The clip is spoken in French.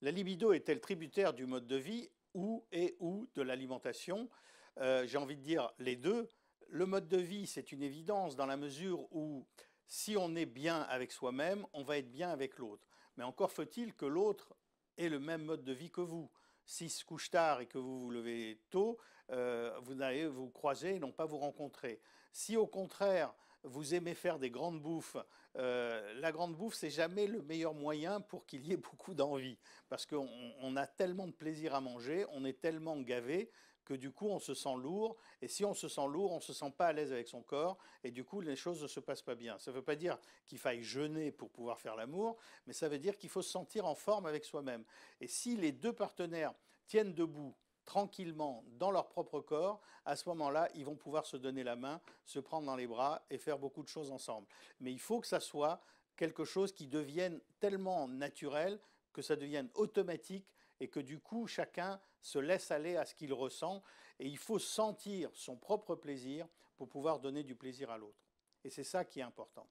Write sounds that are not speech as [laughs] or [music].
La libido est-elle tributaire du mode de vie ou et ou de l'alimentation euh, J'ai envie de dire les deux. Le mode de vie, c'est une évidence dans la mesure où si on est bien avec soi-même, on va être bien avec l'autre. Mais encore faut-il que l'autre ait le même mode de vie que vous si couches tard et que vous vous levez tôt, euh, vous allez vous croiser et non pas vous rencontrer. Si au contraire, vous aimez faire des grandes bouffes. Euh, la grande bouffe, c'est jamais le meilleur moyen pour qu'il y ait [laughs] beaucoup d'envie, parce qu'on a tellement de plaisir à manger, on est tellement gavé que du coup on se sent lourd, et si on se sent lourd, on ne se sent pas à l'aise avec son corps, et du coup les choses ne se passent pas bien. Ça ne veut pas dire qu'il faille jeûner pour pouvoir faire l'amour, mais ça veut dire qu'il faut se sentir en forme avec soi-même. Et si les deux partenaires tiennent debout, tranquillement dans leur propre corps, à ce moment-là, ils vont pouvoir se donner la main, se prendre dans les bras et faire beaucoup de choses ensemble. Mais il faut que ça soit quelque chose qui devienne tellement naturel, que ça devienne automatique et que du coup chacun se laisse aller à ce qu'il ressent et il faut sentir son propre plaisir pour pouvoir donner du plaisir à l'autre. Et c'est ça qui est important.